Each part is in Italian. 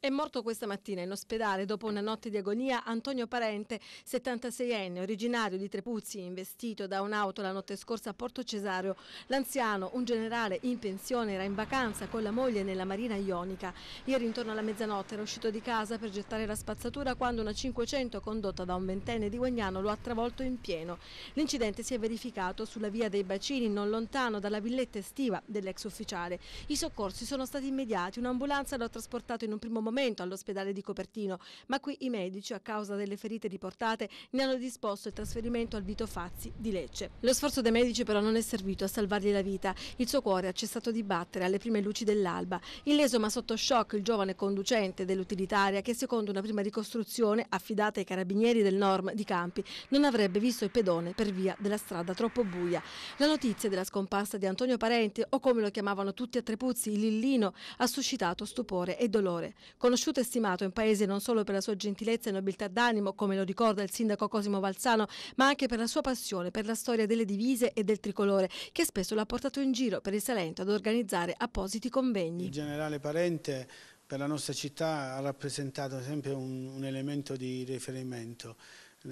È morto questa mattina in ospedale dopo una notte di agonia Antonio Parente, 76enne, originario di Trepuzzi, investito da un'auto la notte scorsa a Porto Cesareo. L'anziano, un generale in pensione, era in vacanza con la moglie nella Marina Ionica. Ieri intorno alla mezzanotte era uscito di casa per gettare la spazzatura quando una 500 condotta da un ventenne di Guagnano lo ha travolto in pieno. L'incidente si è verificato sulla via dei Bacini, non lontano dalla villetta estiva dell'ex ufficiale. I soccorsi sono stati immediati, un'ambulanza lo ha trasportato in un primo momento momento all'ospedale di Copertino, ma qui i medici, a causa delle ferite riportate, ne hanno disposto il trasferimento al Vito Fazzi di Lecce. Lo sforzo dei medici però non è servito a salvargli la vita. Il suo cuore ha cessato di battere alle prime luci dell'alba. Illeso ma sotto shock il giovane conducente dell'utilitaria che secondo una prima ricostruzione affidata ai carabinieri del Norm di Campi non avrebbe visto il pedone per via della strada troppo buia. La notizia della scomparsa di Antonio Parente o come lo chiamavano tutti a Trepuzzi, Lillino, ha suscitato stupore e dolore. Conosciuto e stimato in paese non solo per la sua gentilezza e nobiltà d'animo, come lo ricorda il sindaco Cosimo Valzano, ma anche per la sua passione per la storia delle divise e del tricolore, che spesso l'ha portato in giro per il Salento ad organizzare appositi convegni. Il generale Parente per la nostra città ha rappresentato sempre un, un elemento di riferimento.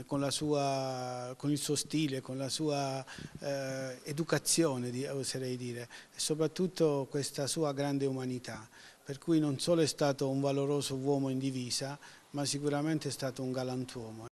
Con, sua, con, il suo stile, con la sua eh, educazione, oserei dire, e soprattutto questa sua grande umanità per cui non solo è stato un valoroso uomo in divisa, ma sicuramente è stato un galantuomo.